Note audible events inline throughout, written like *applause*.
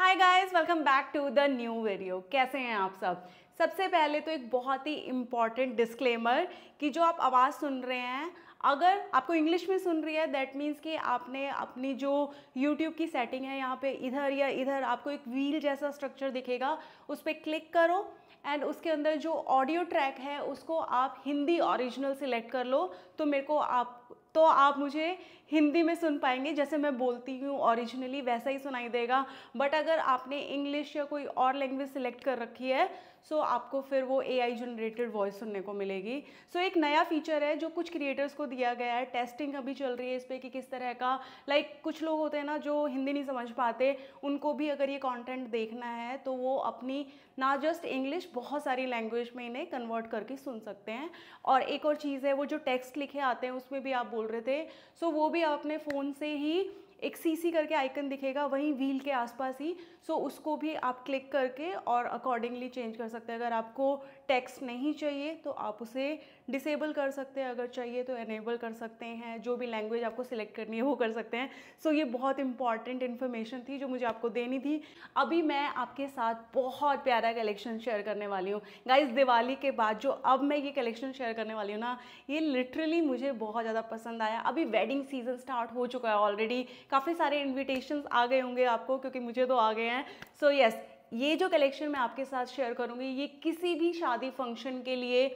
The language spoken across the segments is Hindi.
hi guys welcome back to the new video कैसे हैं आप सब सबसे पहले तो एक बहुत ही इम्पॉर्टेंट डिस्क्लेमर कि जो आप आवाज़ सुन रहे हैं अगर आपको इंग्लिश में सुन रही है दैट मीन्स कि आपने अपनी जो यूट्यूब की सेटिंग है यहाँ पे इधर या इधर आपको एक व्हील जैसा स्ट्रक्चर दिखेगा उस पर क्लिक करो एंड उसके अंदर जो ऑडियो ट्रैक है उसको आप हिंदी ओरिजिनल सेलेक्ट कर लो तो मेरे को आप तो आप मुझे हिंदी में सुन पाएंगे जैसे मैं बोलती हूँ ओरिजिनली वैसा ही सुनाई देगा बट अगर आपने इंग्लिश या कोई और लैंग्वेज सिलेक्ट कर रखी है सो so, आपको फिर वो ए आई जनरेटेड वॉइस सुनने को मिलेगी सो so, एक नया फीचर है जो कुछ क्रिएटर्स को दिया गया है टेस्टिंग अभी चल रही है इस पर कि किस तरह का लाइक like, कुछ लोग होते हैं ना जो हिंदी नहीं समझ पाते उनको भी अगर ये कॉन्टेंट देखना है तो वो अपनी ना जस्ट इंग्लिश बहुत सारी लैंग्वेज में इन्हें कन्वर्ट करके सुन सकते हैं और एक और चीज़ है वो जो टेक्स्ट लिखे आते हैं उसमें भी आप बोल रहे थे सो so, वो भी आप अपने फ़ोन से ही एक सीसी करके आइकन दिखेगा वहीं व्हील के आसपास ही सो so उसको भी आप क्लिक करके और अकॉर्डिंगली चेंज कर सकते हैं अगर आपको टेक्स्ट नहीं चाहिए तो आप उसे डिसेबल कर सकते हैं अगर चाहिए तो एनेबल कर सकते हैं जो भी लैंग्वेज आपको सिलेक्ट करनी है वो कर सकते हैं सो so, ये बहुत इंपॉर्टेंट इन्फॉर्मेशन थी जो मुझे आपको देनी थी अभी मैं आपके साथ बहुत प्यारा कलेक्शन शेयर करने वाली हूँ गाइज दिवाली के बाद जो अब मैं ये कलेक्शन शेयर करने वाली हूँ ना ये लिटरली मुझे बहुत ज़्यादा पसंद आया अभी वेडिंग सीजन स्टार्ट हो चुका है ऑलरेडी काफ़ी सारे इन्विटेशन आ गए होंगे आपको क्योंकि मुझे तो आ गए हैं सो so, यस yes, ये जो कलेक्शन मैं आपके साथ शेयर करूँगी ये किसी भी शादी फंक्शन के लिए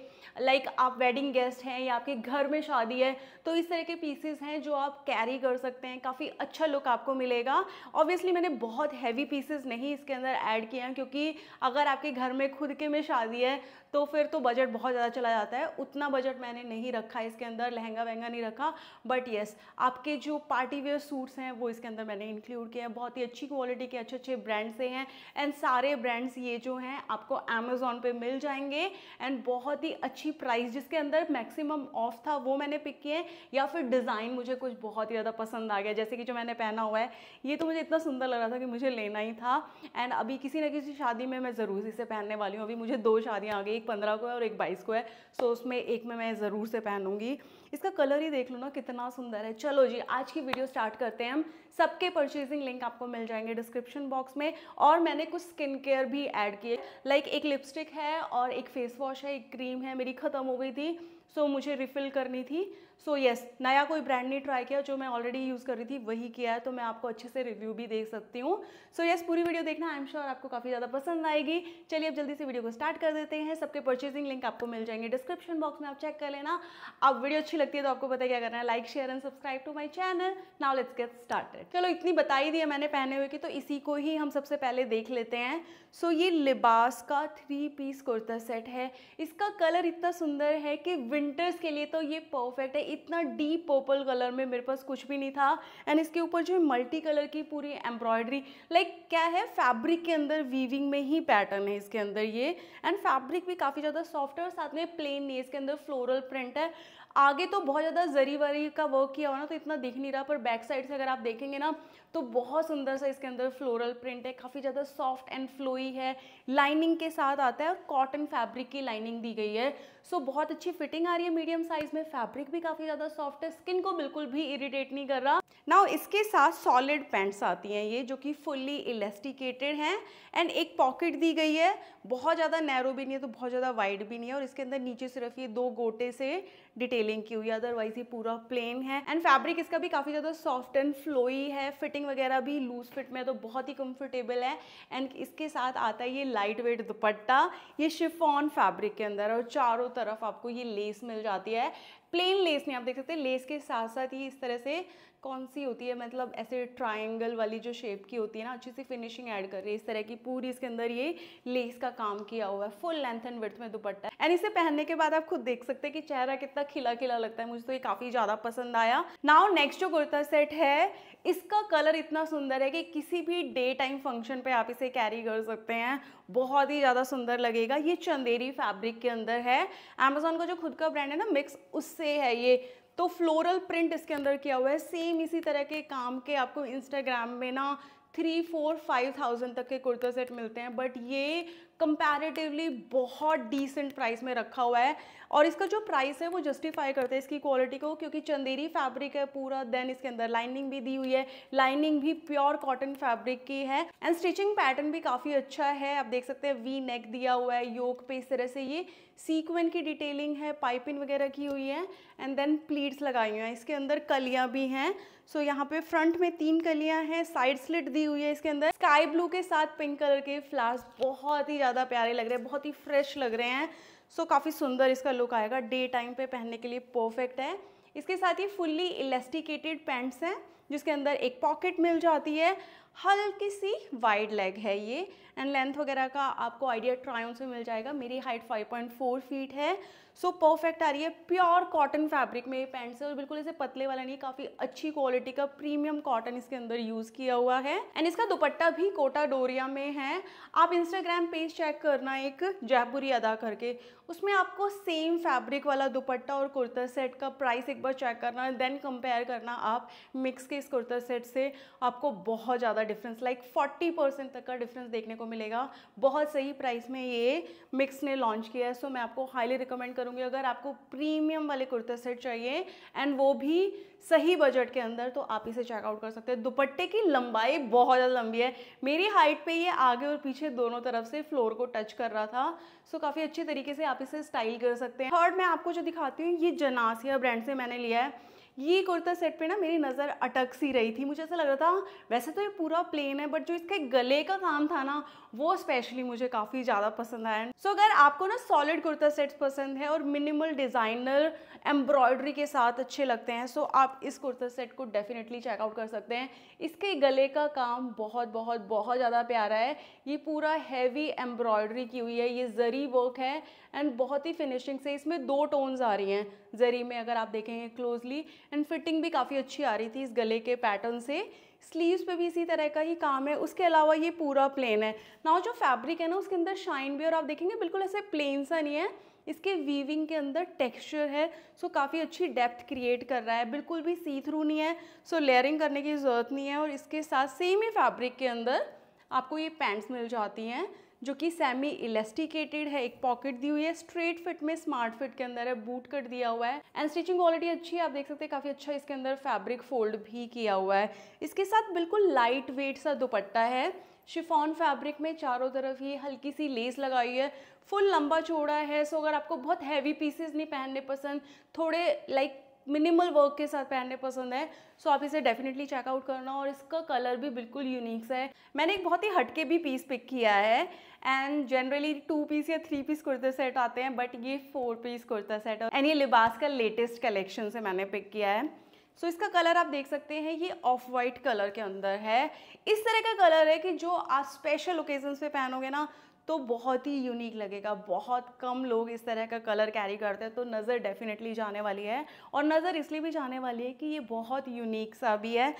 लाइक like आप वेडिंग गेस्ट हैं या आपके घर में शादी है तो इस तरह के पीसेस हैं जो आप कैरी कर सकते हैं काफ़ी अच्छा लुक आपको मिलेगा ऑब्वियसली मैंने बहुत हैवी पीसेस नहीं इसके अंदर ऐड किए हैं क्योंकि अगर आपके घर में खुद के में शादी है तो फिर तो बजट बहुत ज़्यादा चला जाता है उतना बजट मैंने नहीं रखा इसके अंदर लहंगा वहंगा नहीं रखा बट येस आपके जो पार्टी वेयर सूट्स हैं वो इसके अंदर मैंने इंक्लूड किए हैं बहुत ही अच्छी क्वालिटी के अच्छे अच्छे ब्रांड्स से हैं एंड सारे ब्रांड्स ये जो हैं आपको अमेज़ोन पर मिल जाएंगे एंड बहुत ही अच्छी प्राइस जिसके अंदर मैक्सिमम ऑफ था वो मैंने पिक किए हैं या फिर डिज़ाइन मुझे कुछ बहुत ही ज़्यादा पसंद आ गया जैसे कि जो मैंने पहना हुआ है ये तो मुझे इतना सुंदर लग रहा था कि मुझे लेना ही था एंड अभी किसी ना किसी शादी में मैं ज़रूर इसे पहनने वाली हूँ अभी मुझे दो शादियाँ आ गई एक पंद्रह को है और एक बाईस को है सो उसमें एक में मैं ज़रूर से पहनूंगी इसका कलर ही देख लो ना कितना सुंदर है चलो जी आज की वीडियो स्टार्ट करते हैं हम सबके परचेजिंग लिंक आपको मिल जाएंगे डिस्क्रिप्शन बॉक्स में और मैंने कुछ स्किन केयर भी ऐड किए लाइक एक लिपस्टिक है और एक फेस वॉश है एक क्रीम है मेरी ख़त्म हो गई थी सो मुझे रिफ़िल करनी थी सो यस येस नया कोई ब्रांड नहीं ट्राई किया जो मैं ऑलरेडी यूज़ कर रही थी वही किया है तो मैं आपको अच्छे से रिव्यू भी दे सकती हूँ सो यस पूरी वीडियो देखना आई एम श्योर आपको काफ़ी ज़्यादा पसंद आएगी चलिए अब जल्दी से वीडियो को स्टार्ट कर देते हैं सबके परचेजिंग लिंक आपको मिल जाएंगे डिस्क्रिप्शन बॉक्स में आप चेक कर लेना आप वीडियो अच्छी लगती है तो आपको पता क्या करना है like share and subscribe to my channel now let's get started चलो इतनी बताई दी दिया मैंने पहने हुए की तो इसी को ही हम सबसे पहले देख लेते हैं सो so, ये लिबास का थ्री पीस कुर्ता सेट है इसका कलर इतना सुंदर है कि विंटर्स के लिए तो ये परफेक्ट है इतना डीप पर्पल कलर में मेरे पास कुछ भी नहीं था एंड इसके ऊपर जो है मल्टी कलर की पूरी एम्ब्रॉयडरी लाइक like, क्या है फैब्रिक के अंदर वीविंग में ही पैटर्न है इसके अंदर ये एंड फैब्रिक भी काफ़ी ज़्यादा सॉफ्ट है और साथ में प्लेन नहीं इसके अंदर फ्लोरल प्रिंट है आगे तो बहुत ज़्यादा जरी वरी का वर्क किया हुआ ना तो इतना दिख नहीं रहा पर बैक साइड से अगर आप देखेंगे ना तो बहुत सुंदर सा इसके अंदर फ्लोरल प्रिंट है काफ़ी ज़्यादा सॉफ्ट एंड फ्लोई है लाइनिंग के साथ आता है और कॉटन फैब्रिक की लाइनिंग दी गई है सो so, बहुत अच्छी फिटिंग आ रही है मीडियम साइज़ में फैब्रिक भी काफ़ी ज़्यादा सॉफ्ट है स्किन को बिल्कुल भी इरीटेट नहीं कर रहा नाउ इसके साथ सॉलिड पैंट्स आती हैं ये जो कि फुल्ली इलेस्टिकेटेड हैं एंड एक पॉकेट दी गई है बहुत ज़्यादा नैरो भी नहीं है तो बहुत ज़्यादा वाइड भी नहीं है और इसके अंदर नीचे सिर्फ ये दो गोटे से डिटेलिंग की हुई है अदरवाइज ये पूरा प्लेन है एंड फैब्रिक इसका भी काफ़ी ज़्यादा सॉफ्ट एंड फ्लोई है फिटिंग वगैरह भी लूज फिट में तो बहुत ही कंफर्टेबल है एंड इसके साथ आता है ये लाइट वेट दुपट्टा ये शिफॉन फैब्रिक के अंदर और चारों तरफ आपको ये लेस मिल जाती है प्लेन लेस नहीं आप देख सकते लेस के साथ साथ ही इस तरह से कौन सी होती है मतलब ऐसे ट्रायंगल वाली जो शेप की होती है ना अच्छी सी फिनिशिंग ऐड कर रही है इस तरह की पूरी इसके अंदर ये लेस का काम किया हुआ है फुल लेंथ एंड विथ में दुपट्टा एंड इसे पहनने के बाद आप खुद देख सकते हैं कि चेहरा कितना खिला खिला लगता है मुझे तो ये काफ़ी ज़्यादा पसंद आया नाउ नेक्स्ट जो कुर्ता सेट है इसका कलर इतना सुंदर है कि किसी भी डे टाइम फंक्शन पे आप इसे कैरी कर सकते हैं बहुत ही ज़्यादा सुंदर लगेगा ये चंदेरी फैब्रिक के अंदर है अमेजोन का जो खुद का ब्रांड है ना मिक्स उससे है ये तो फ्लोरल प्रिंट इसके अंदर किया हुआ है सेम इसी तरह के काम के आपको इंस्टाग्राम में ना थ्री फोर फाइव थाउजेंड तक के कुर्ता सेट मिलते हैं बट ये कंपैरेटिवली बहुत डिसेंट प्राइस में रखा हुआ है और इसका जो प्राइस है वो जस्टिफाई करता है इसकी क्वालिटी को क्योंकि चंदेरी फैब्रिक है पूरा देन इसके अंदर लाइनिंग भी दी हुई है लाइनिंग भी प्योर कॉटन फैब्रिक की है एंड स्टिचिंग पैटर्न भी काफ़ी अच्छा है आप देख सकते हैं वी नेक दिया हुआ है योग पे इस तरह से ये सीक्वेंट की डिटेलिंग है पाइपिंग वगैरह की हुई है एंड देन प्लीट्स लगाई हुई हैं इसके अंदर कलियाँ भी हैं सो so, यहाँ पे फ्रंट में तीन कलियाँ हैं साइड स्लिट दी हुई है इसके अंदर स्काई ब्लू के साथ पिंक कलर के फ्लावर्स बहुत ही ज़्यादा ज़्यादा प्यारे लग रहे हैं बहुत ही फ्रेश लग रहे हैं सो काफ़ी सुंदर इसका लुक आएगा डे टाइम पे पहनने के लिए परफेक्ट है इसके साथ ही फुल्ली इलेस्टिकेटेड पैंट्स हैं जिसके अंदर एक पॉकेट मिल जाती है हल्की सी वाइड लेग है ये एंड लेंथ वगैरह का आपको आइडिया ट्रायोन से मिल जाएगा मेरी हाइट 5.4 फीट है सो so, परफेक्ट आ रही है प्योर कॉटन फैब्रिक में ये पैंट्स है और बिल्कुल ऐसे पतले वाला नहीं काफ़ी अच्छी क्वालिटी का प्रीमियम कॉटन इसके अंदर यूज़ किया हुआ है एंड इसका दुपट्टा भी कोटा डोरिया में है आप इंस्टाग्राम पेज चेक करना एक जयपुरी अदा करके उसमें आपको सेम फैब्रिक वाला दुपट्टा और कुर्ता सेट का प्राइस एक बार चेक करना देन कंपेयर करना आप मिक्स के इस कुर्ता सेट से आपको बहुत ज़्यादा डिफरेंस लाइक फोर्टी परसेंट तक का डिफरेंस देखने को मिलेगा बहुत सही प्राइस में ये मिक्स ने लॉन्च किया है सो मैं आपको हाईली रिकमेंड करूँगी अगर आपको प्रीमियम वाले कुर्ते सेट चाहिए एंड वो भी सही बजट के अंदर तो आप इसे चेकआउट कर सकते हैं दुपट्टे की लंबाई बहुत ज़्यादा लंबी है मेरी हाइट पे ये आगे और पीछे दोनों तरफ से फ्लोर को टच कर रहा था सो काफ़ी अच्छे तरीके से आप इसे स्टाइल कर सकते हैं थर्ड मैं आपको जो दिखाती हूँ ये जनासिया ब्रांड से मैंने लिया है ये कुर्ता सेट पे ना मेरी नज़र अटक सी रही थी मुझे ऐसा लग रहा था वैसे तो ये पूरा प्लेन है बट जो इसके गले का काम था ना वो स्पेशली मुझे काफ़ी ज़्यादा पसंद आया सो so, अगर आपको ना सॉलिड कुर्ता सेट्स पसंद है और मिनिमल डिज़ाइनर एम्ब्रॉयडरी के साथ अच्छे लगते हैं सो so आप इस कुर्ता सेट को डेफिनेटली चेकआउट कर सकते हैं इसके गले का काम बहुत बहुत बहुत ज़्यादा प्यारा है ये पूरा हैवी एम्ब्रॉयडरी की हुई है ये जरी वर्क है एंड बहुत ही फिनिशिंग से इसमें दो टोन्स आ रही हैं जरी में अगर आप देखेंगे क्लोजली एंड फिटिंग भी काफ़ी अच्छी आ रही थी इस गले के पैटर्न से स्लीव्स पे भी इसी तरह का ही काम है उसके अलावा ये पूरा प्लेन है ना जो फैब्रिक है ना उसके अंदर शाइन भी और आप देखेंगे बिल्कुल ऐसे प्लेन सा नहीं है इसके वीविंग के अंदर टेक्सचर है सो काफ़ी अच्छी डेप्थ क्रिएट कर रहा है बिल्कुल भी सी थ्रू नहीं है सो लेयरिंग करने की ज़रूरत नहीं है और इसके साथ सेम ही फैब्रिक के अंदर आपको ये पैंट्स मिल जाती हैं जो कि सेमी इलेस्टिकेटेड है एक पॉकेट दी हुई है स्ट्रेट फिट में स्मार्ट फिट के अंदर है बूट कट दिया हुआ है एंड स्टिचिंग क्वालिटी अच्छी है आप देख सकते हैं काफ़ी अच्छा इसके अंदर फैब्रिक फोल्ड भी किया हुआ है इसके साथ बिल्कुल लाइट वेट सा दुपट्टा है शिफॉन फैब्रिक में चारों तरफ ये हल्की सी लेस लगाई है फुल लंबा चौड़ा है सो अगर आपको बहुत हैवी पीसेस नहीं पहनने पसंद थोड़े लाइक मिनिमल वर्क के साथ पहनने पसंद है सो आप इसे डेफिनेटली चेकआउट करना और इसका कलर भी बिल्कुल यूनिक है मैंने एक बहुत ही हटके भी पीस पिक किया है एंड जनरली टू पीस या थ्री पीस कुर्ते सेट आते हैं बट ये four piece kurta set and ये लिबास का लेटेस्ट कलेक्शन से मैंने पिक किया है सो so, इसका कलर आप देख सकते हैं ये ऑफ वाइट कलर के अंदर है इस तरह का कलर है कि जो आप स्पेशल ओकेजन पे पहनोगे ना तो बहुत ही यूनिक लगेगा बहुत कम लोग इस तरह का कलर कैरी करते हैं तो नज़र डेफिनेटली जाने वाली है और नज़र इसलिए भी जाने वाली है कि ये बहुत यूनिक सा भी है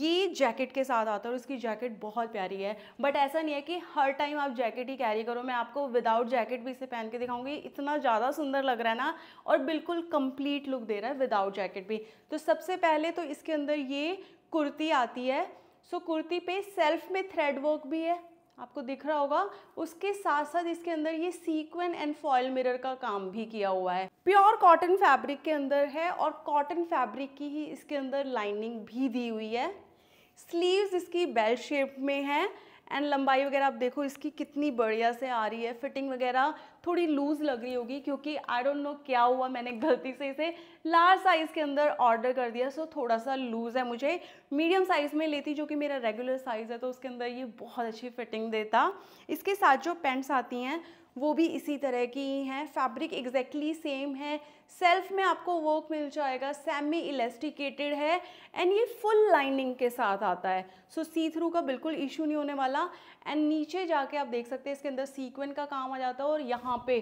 ये जैकेट के साथ आता है और इसकी जैकेट बहुत प्यारी है बट ऐसा नहीं है कि हर टाइम आप जैकेट ही कैरी करो मैं आपको विदाउट जैकेट भी इसे पहन के दिखाऊंगी इतना ज़्यादा सुंदर लग रहा है ना और बिल्कुल कंप्लीट लुक दे रहा है विदाउट जैकेट भी तो सबसे पहले तो इसके अंदर ये कुर्ती आती है सो कुर्ती पे सेल्फ में थ्रेड वर्क भी है आपको दिख रहा होगा उसके साथ साथ इसके अंदर ये सीक्वेन एंड फॉयल मिरर का काम भी किया हुआ है प्योर कॉटन फैब्रिक के अंदर है और कॉटन फैब्रिक की ही इसके अंदर लाइनिंग भी दी हुई है स्लीव्स इसकी बेल शेप में है एंड लंबाई वगैरह आप देखो इसकी कितनी बढ़िया से आ रही है फिटिंग वगैरह थोड़ी लूज़ लग रही होगी क्योंकि आई डोंट नो क्या हुआ मैंने *laughs* गलती से इसे लार्ज साइज़ के अंदर ऑर्डर कर दिया सो थोड़ा सा लूज़ है मुझे मीडियम साइज़ में लेती जो कि मेरा रेगुलर साइज़ है तो उसके अंदर ये बहुत अच्छी फिटिंग देता इसके साथ जो पेंट्स आती हैं वो भी इसी तरह की ही हैं फैब्रिक एग्जैक्टली सेम है सेल्फ में आपको वर्क मिल जाएगा सेमी इलेस्टिकेटेड है एंड ये फुल लाइनिंग के साथ आता है सो सी थ्रू का बिल्कुल इशू नहीं होने वाला एंड नीचे जाके आप देख सकते हैं इसके अंदर सीक्वेंट का काम आ जाता है और यहाँ पे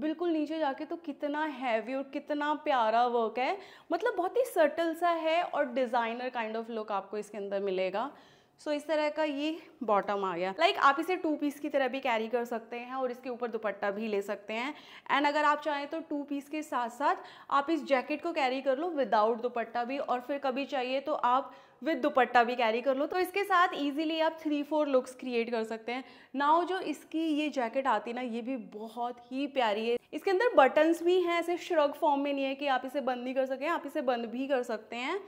बिल्कुल नीचे जाके तो कितना हैवी और कितना प्यारा वर्क है मतलब बहुत ही सटल सा है और डिज़ाइनर काइंड ऑफ लुक आपको इसके अंदर मिलेगा सो so, इस तरह का ये बॉटम आ गया लाइक like, आप इसे टू पीस की तरह भी कैरी कर सकते हैं और इसके ऊपर दुपट्टा भी ले सकते हैं एंड अगर आप चाहें तो टू पीस के साथ साथ आप इस जैकेट को कैरी कर लो विदाउट दुपट्टा भी और फिर कभी चाहिए तो आप विद दुपट्टा भी कैरी कर लो तो इसके साथ इजीली आप थ्री फोर लुक्स क्रिएट कर सकते हैं नाउ जो इसकी ये जैकेट आती ना ये भी बहुत ही प्यारी है इसके अंदर बटन्स भी हैं ऐसे श्रग फॉर्म में नहीं है कि आप इसे बंद नहीं कर सकें आप इसे बंद भी कर सकते हैं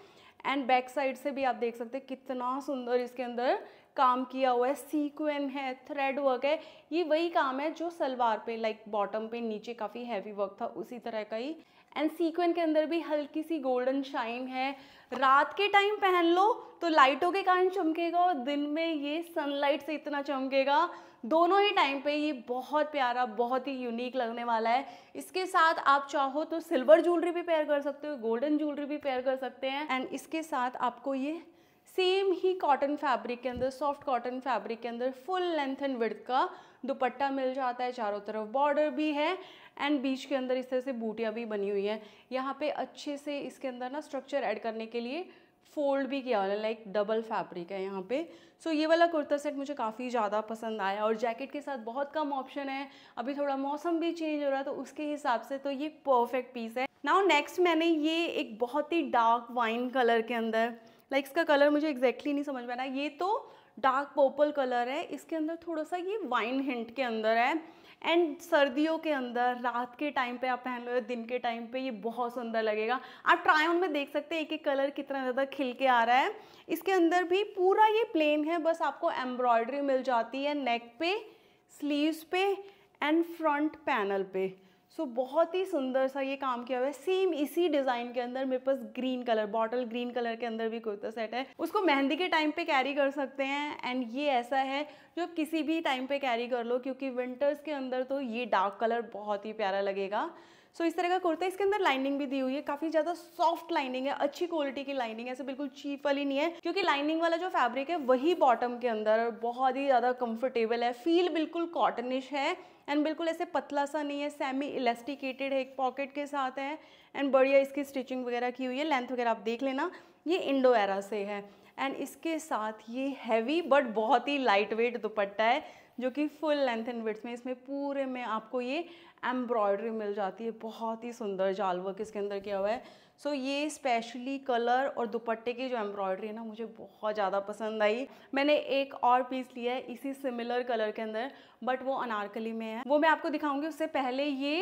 एंड बैक साइड से भी आप देख सकते हैं कितना सुंदर इसके अंदर काम किया हुआ है सीक्वेंस है थ्रेड वर्क है ये वही काम है जो सलवार पे लाइक बॉटम पे नीचे काफ़ी हैवी वर्क था उसी तरह का ही एंड सीक्वन के अंदर भी हल्की सी गोल्डन शाइन है रात के टाइम पहन लो तो लाइटों के कारण चमकेगा और दिन में ये सनलाइट से इतना चमकेगा दोनों ही टाइम पे ये बहुत प्यारा बहुत ही यूनिक लगने वाला है इसके साथ आप चाहो तो सिल्वर ज्वेलरी भी पेयर कर सकते हो गोल्डन ज्वेलरी भी पेयर कर सकते हैं एंड इसके साथ आपको ये सेम ही कॉटन फैब्रिक के अंदर सॉफ्ट कॉटन फैब्रिक के अंदर फुल लेंथ एंड विड्थ का दुपट्टा मिल जाता है चारों तरफ बॉर्डर भी है एंड बीच के अंदर इस तरह से बूटियाँ भी बनी हुई हैं यहाँ पे अच्छे से इसके अंदर ना स्ट्रक्चर ऐड करने के लिए फोल्ड भी किया हुआ है लाइक डबल फैब्रिक है यहाँ पे सो so, ये वाला कुर्ता सेट मुझे काफ़ी ज़्यादा पसंद आया और जैकेट के साथ बहुत कम ऑप्शन है अभी थोड़ा मौसम भी चेंज हो रहा है तो उसके हिसाब से तो ये परफेक्ट पीस है नाउ नेक्स्ट मैंने ये एक बहुत ही डार्क वाइन कलर के अंदर लाइक इसका कलर मुझे एग्जैक्टली नहीं समझ में आ रहा ये तो डार्क पर्पल कलर है इसके अंदर थोड़ा सा ये वाइन हिंट के अंदर है एंड सर्दियों के अंदर रात के टाइम पे आप पहन लो दिन के टाइम पे ये बहुत सुंदर लगेगा आप ट्राई ऑन में देख सकते हैं एक एक कलर कितना ज़्यादा खिल के आ रहा है इसके अंदर भी पूरा ये प्लेन है बस आपको एम्ब्रॉयडरी मिल जाती है नेक पे स्लीव्स पे एंड फ्रंट पैनल पे सो so, बहुत ही सुंदर सा ये काम किया हुआ है सेम इसी डिज़ाइन के अंदर मेरे पास green colour bottle green colour के अंदर भी कुर्ता सेट है उसको मेहंदी के टाइम पे कैरी कर सकते हैं एंड ये ऐसा है जो आप किसी भी टाइम पे कैरी कर लो क्योंकि विंटर्स के अंदर तो ये डार्क कलर बहुत ही प्यारा लगेगा सो so, इस तरह का कुर्ता इसके अंदर लाइनिंग भी दी हुई है काफी ज्यादा सॉफ्ट लाइनिंग है अच्छी क्वालिटी की लाइनिंग है ऐसे बिल्कुल चीप वाली नहीं है क्योंकि लाइनिंग वाला जो फैब्रिक है वही बॉटम के अंदर बहुत ही ज्यादा कंफर्टेबल है फील बिल्कुल कॉटनिश है एंड बिल्कुल ऐसे पतला सा नहीं है सेमी इलास्टिकेटेड है एक पॉकेट के साथ है एंड बढ़िया इसकी स्टिचिंग वगैरह की हुई है लेंथ वगैरह आप देख लेना ये इंडो एरा से है एंड इसके साथ ये हैवी बट बहुत ही लाइट वेट दुपट्टा है जो कि फुल लेंथ एंड विड्थ में इसमें पूरे में आपको ये एम्ब्रॉयडरी मिल जाती है बहुत ही सुंदर जाल वर्क इसके अंदर किया हुआ है सो so, ये स्पेशली कलर और दुपट्टे की जो एम्ब्रॉयडरी है ना मुझे बहुत ज़्यादा पसंद आई मैंने एक और पीस लिया है इसी सिमिलर कलर के अंदर बट वो अनारकली में है वो मैं आपको दिखाऊंगी उससे पहले ये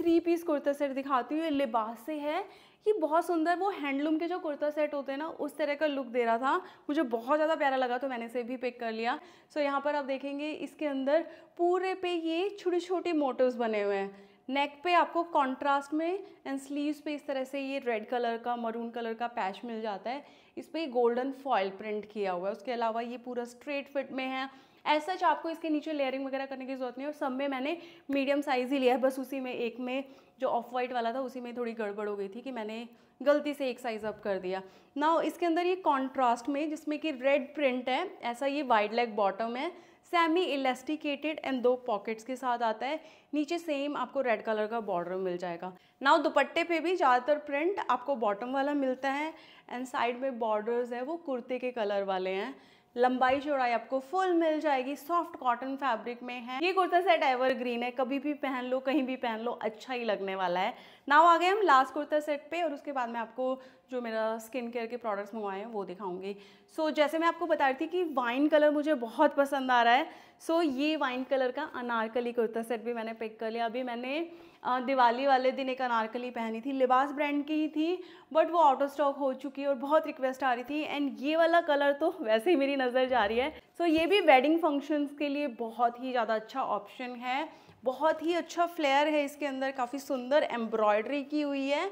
थ्री पीस कुर्ता सेट दिखाती हूँ ये लिबास से है ये बहुत सुंदर वो हैंडलूम के जो कुर्ता सेट होते हैं ना उस तरह का लुक दे रहा था मुझे बहुत ज़्यादा प्यारा लगा तो मैंने इसे भी पिक कर लिया सो so, यहाँ पर आप देखेंगे इसके अंदर पूरे पे ये छोटे छोटे मोटिव्स बने हुए हैं नेक पे आपको कंट्रास्ट में एंड स्लीव्स पे इस तरह से ये रेड कलर का मरून कलर का पैच मिल जाता है इस पर गोल्डन फॉयल प्रिंट किया हुआ है उसके अलावा ये पूरा स्ट्रेट फिट में है ऐसा सच आपको इसके नीचे लेयरिंग वगैरह करने की ज़रूरत नहीं है और सब में मैंने मीडियम साइज़ ही लिया है बस उसी में एक में जो ऑफ वाइट वाला था उसी में थोड़ी गड़बड़ हो गई थी कि मैंने गलती से एक साइज़ अप कर दिया ना इसके अंदर ये कॉन्ट्रास्ट में जिसमें कि रेड प्रिंट है ऐसा ये वाइड लेग बॉटम है सेमी इलेस्टिकेटेड एंड दो पॉकेट्स के साथ आता है नीचे सेम आपको रेड कलर का बॉर्डर मिल जाएगा नाउ दुपट्टे पे भी ज़्यादातर प्रिंट आपको बॉटम वाला मिलता है एंड साइड में बॉर्डर्स है वो कुर्ते के कलर वाले हैं लंबाई चौड़ाई आपको फुल मिल जाएगी सॉफ्ट कॉटन फैब्रिक में है ये कुर्ता सेट एवर ग्रीन है कभी भी पहन लो कहीं भी पहन लो अच्छा ही लगने वाला है नाव आ गए हम लास्ट कुर्ता सेट पे और उसके बाद मैं आपको जो मेरा स्किन केयर के प्रोडक्ट्स मंगवाए हैं वो दिखाऊंगी सो so, जैसे मैं आपको बता रही थी कि वाइन कलर मुझे बहुत पसंद आ रहा है सो so, ये वाइन कलर का अनारकली कुर्ता सेट भी मैंने पिक कर लिया अभी मैंने दिवाली वाले दिन एक अनारकली पहनी थी लिबास ब्रांड की ही थी बट वो आउट ऑफ स्टॉक हो चुकी है और बहुत रिक्वेस्ट आ रही थी एंड ये वाला कलर तो *laughs* वैसे ही मेरी नज़र जा रही है सो so, ये भी वेडिंग फंक्शंस के लिए बहुत ही ज़्यादा अच्छा ऑप्शन है बहुत ही अच्छा फ्लेयर है इसके अंदर काफ़ी सुंदर एम्ब्रॉयडरी की हुई है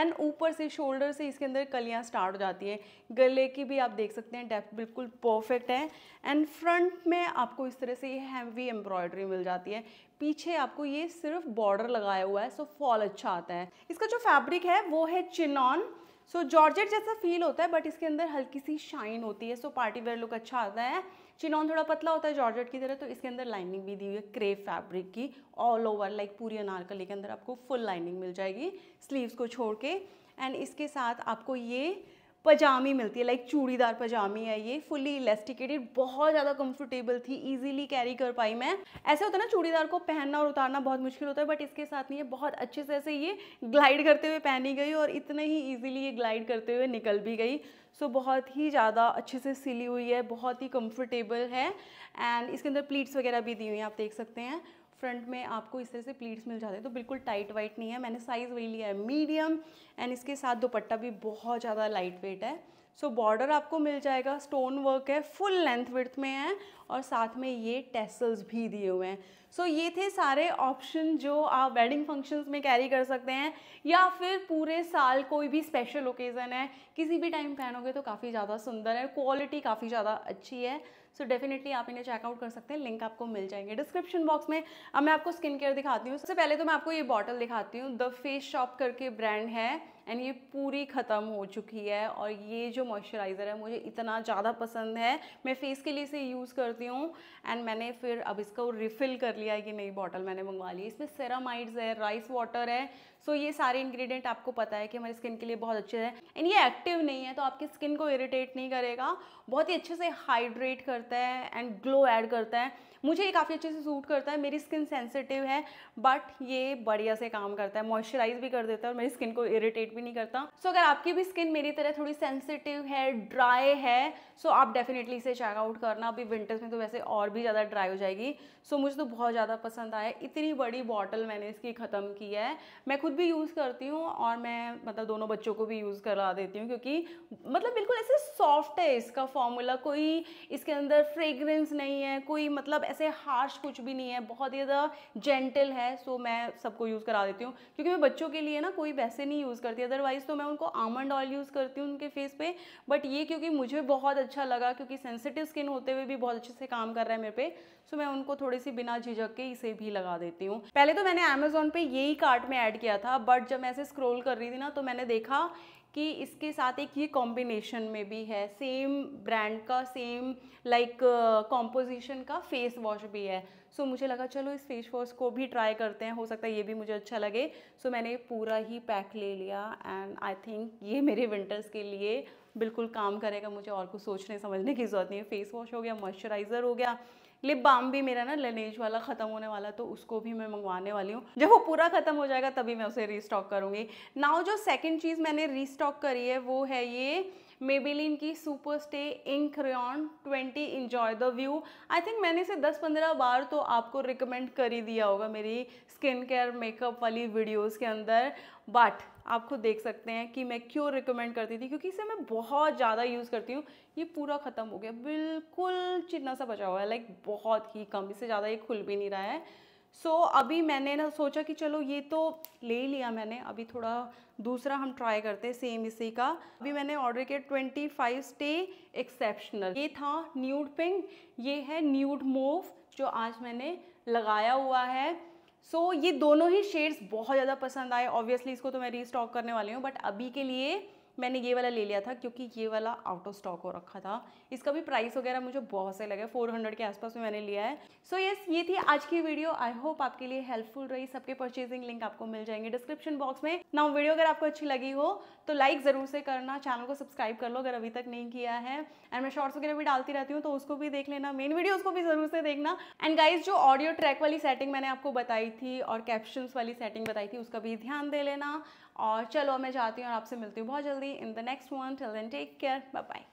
एंड ऊपर से शोल्डर से इसके अंदर कलियाँ स्टार्ट हो जाती है गले की भी आप देख सकते हैं डेप्थ बिल्कुल परफेक्ट है एंड फ्रंट में आपको इस तरह से ये हैवी एम्ब्रॉयडरी मिल जाती है पीछे आपको ये सिर्फ बॉर्डर लगाया हुआ है सो फॉल अच्छा आता है इसका जो फैब्रिक है वो है चिनॉन सो जॉर्जेट जैसा फील होता है बट इसके अंदर हल्की सी शाइन होती है सो पार्टी वेयर लुक अच्छा आता है चिलौन थोड़ा पतला होता है जॉर्जेट की तरह तो इसके अंदर लाइनिंग भी दी हुई है क्रे फैब्रिक की ऑल ओवर लाइक पूरी अनारकली के अंदर आपको फुल लाइनिंग मिल जाएगी स्लीव्स को छोड़ के एंड इसके साथ आपको ये पजामी मिलती है लाइक चूड़ीदार पजामी है ये फुली इलेस्टिकेटेड बहुत ज़्यादा कंफर्टेबल थी इजीली कैरी कर पाई मैं ऐसे होता है ना चूड़ीदार को पहनना और उतारना बहुत मुश्किल होता है बट इसके साथ नहीं है बहुत अच्छे से ऐसे ये ग्लाइड करते हुए पहनी गई और इतने ही ईजिली ये ग्लाइड करते हुए निकल भी गई सो so, बहुत ही ज़्यादा अच्छे से सिली हुई है बहुत ही कंफर्टेबल है एंड इसके अंदर प्लीट्स वगैरह भी दी हुई हैं आप देख सकते हैं फ्रंट में आपको इस तरह से प्लीट्स मिल जाते हैं तो बिल्कुल टाइट वाइट नहीं है मैंने साइज़ वही लिया है मीडियम एंड इसके साथ दुपट्टा भी बहुत ज़्यादा लाइट वेट है सो so, बॉर्डर आपको मिल जाएगा स्टोन वर्क है फुल लेंथ विथ में है और साथ में ये टेसल्स भी दिए हुए हैं सो so, ये थे सारे ऑप्शन जो आप वेडिंग फंक्शंस में कैरी कर सकते हैं या फिर पूरे साल कोई भी स्पेशल ओकेज़न है किसी भी टाइम पहनोगे तो काफ़ी ज़्यादा सुंदर है क्वालिटी काफ़ी ज़्यादा अच्छी है सो so, डेफिनेटली आप इन्हें चेकआउट कर सकते हैं लिंक आपको मिल जाएंगे डिस्क्रिप्शन बॉक्स में अब मैं आपको स्किन केयर दिखाती हूँ सबसे पहले तो मैं आपको ये बॉटल दिखाती हूँ द फेस शॉप करके ब्रांड है एंड ये पूरी ख़त्म हो चुकी है और ये जो मॉइस्चराइज़र है मुझे इतना ज़्यादा पसंद है मैं फेस के लिए इसे यूज़ करती हूँ एंड मैंने फिर अब इसको रिफ़िल कर लिया है ये नई बॉटल मैंने मंगवा ली इसमें सेरामाइड्स है राइस वाटर है सो ये सारे इंग्रेडिएंट आपको पता है कि हमारी स्किन के लिए बहुत अच्छे हैं एंड ये एक्टिव नहीं है तो आपकी स्किन को इरिटेट नहीं करेगा बहुत ही अच्छे से हाइड्रेट करता है एंड ग्लो ऐड करता है मुझे ये काफ़ी अच्छे से सूट करता है मेरी स्किन सेंसिटिव है बट ये बढ़िया से काम करता है मॉइस्चराइज भी कर देता है और मेरी स्किन को इरिटेट भी नहीं करता सो so, अगर आपकी भी स्किन मेरी तरह थोड़ी सेंसिटिव है ड्राई है सो so आप डेफिनेटली इसे चेकआउट करना अभी विंटर्स में तो वैसे और भी ज़्यादा ड्राई हो जाएगी सो so, मुझे तो बहुत ज़्यादा पसंद आया इतनी बड़ी बॉटल मैंने इसकी ख़त्म की है मैं खुद भी यूज़ करती हूँ और मैं मतलब दोनों बच्चों को भी यूज़ करा देती हूँ क्योंकि मतलब बिल्कुल ऐसे सॉफ्ट है इसका फॉर्मूला कोई इसके अंदर फ्रेगरेंस नहीं है कोई मतलब ऐसे हार्श कुछ भी नहीं है बहुत ही ज़्यादा जेंटल है सो मैं सबको यूज़ करा देती हूँ क्योंकि मैं बच्चों के लिए ना कोई वैसे नहीं यूज़ करती अदरवाइज़ तो मैं उनको आमंड ऑयल यूज़ करती हूँ उनके फेस पे बट ये क्योंकि मुझे बहुत अच्छा लगा क्योंकि सेंसिटिव स्किन होते हुए भी बहुत अच्छे से काम कर रहा है मेरे पे सो मैं उनको थोड़ी सी बिना झिझक के इसे भी लगा देती हूँ पहले तो मैंने अमेजोन पे यही कार्ट में ऐड किया था बट जब मैं ऐसे स्क्रोल कर रही थी ना तो मैंने देखा कि इसके साथ एक ये कॉम्बिनेशन में भी है सेम ब्रांड का सेम लाइक कॉम्पोजिशन का फेस वॉश भी है सो so, मुझे लगा चलो इस फेस वॉश को भी ट्राई करते हैं हो सकता है ये भी मुझे अच्छा लगे सो so, मैंने पूरा ही पैक ले लिया एंड आई थिंक ये मेरे विंटर्स के लिए बिल्कुल काम करेगा मुझे और कुछ सोचने समझने की ज़रूरत नहीं है फेस वॉश हो गया मॉइस्चराइज़र हो गया लिप बाम भी मेरा ना लनेज वाला ख़त्म होने वाला तो उसको भी मैं मंगवाने वाली हूँ जब वो पूरा ख़त्म हो जाएगा तभी मैं उसे रीस्टॉक करूँगी नाउ जो सेकेंड चीज़ मैंने रीस्टॉक करी है वो है ये मेबेलिन की super stay ink crayon twenty enjoy the view I think मैंने इसे 10-15 बार तो आपको रिकमेंड कर ही दिया होगा मेरी स्किन केयर मेकअप वाली वीडियोस के अंदर बट आप खुद देख सकते हैं कि मैं क्यों रिकमेंड करती थी क्योंकि इसे मैं बहुत ज़्यादा यूज़ करती हूँ ये पूरा ख़त्म हो गया बिल्कुल चिन्ना सा बचा हुआ है लाइक बहुत ही कम इससे ज़्यादा ये खुल भी नहीं रहा है सो so, अभी मैंने ना सोचा कि चलो ये तो ले ही लिया मैंने अभी थोड़ा दूसरा हम ट्राई करते हैं सेम इसी का अभी मैंने ऑर्डर किया ट्वेंटी फाइव स्टे एक्सेप्शनल ये था न्यूड पिंक ये है न्यूड मोव जो आज मैंने लगाया हुआ है सो so, ये दोनों ही शेड्स बहुत ज़्यादा पसंद आए ऑब्वियसली इसको तो मैं रीस्टॉक करने वाली हूँ बट अभी के लिए मैंने ये वाला ले लिया था क्योंकि ये वाला आउट ऑफ स्टॉक हो रखा था इसका भी प्राइस वगैरह मुझे बहुत से लगे 400 के आसपास में मैंने लिया है सो so येस yes, ये थी आज की वीडियो आई होप आपके लिए हेल्पफुल रही सबके परचेजिंग लिंक आपको मिल जाएंगे डिस्क्रिप्शन बॉक्स में ना वीडियो अगर आपको अच्छी लगी हो तो लाइक ज़रूर से करना चैनल को सब्सक्राइब कर लो अगर अभी तक नहीं किया है एंड मैं शॉर्ट्स वगैरह भी डालती रहती हूँ तो उसको भी देख लेना मेन वीडियो को भी ज़रूर से देखना एंड गाइज जो ऑडियो ट्रैक वाली सेटिंग मैंने आपको बताई थी और कैप्शन वाली सेटिंग बताई थी उसका भी ध्यान दे लेना और चलो मैं जाती हूँ और आपसे मिलती हूँ बहुत जल्दी in the next one till then take care bye bye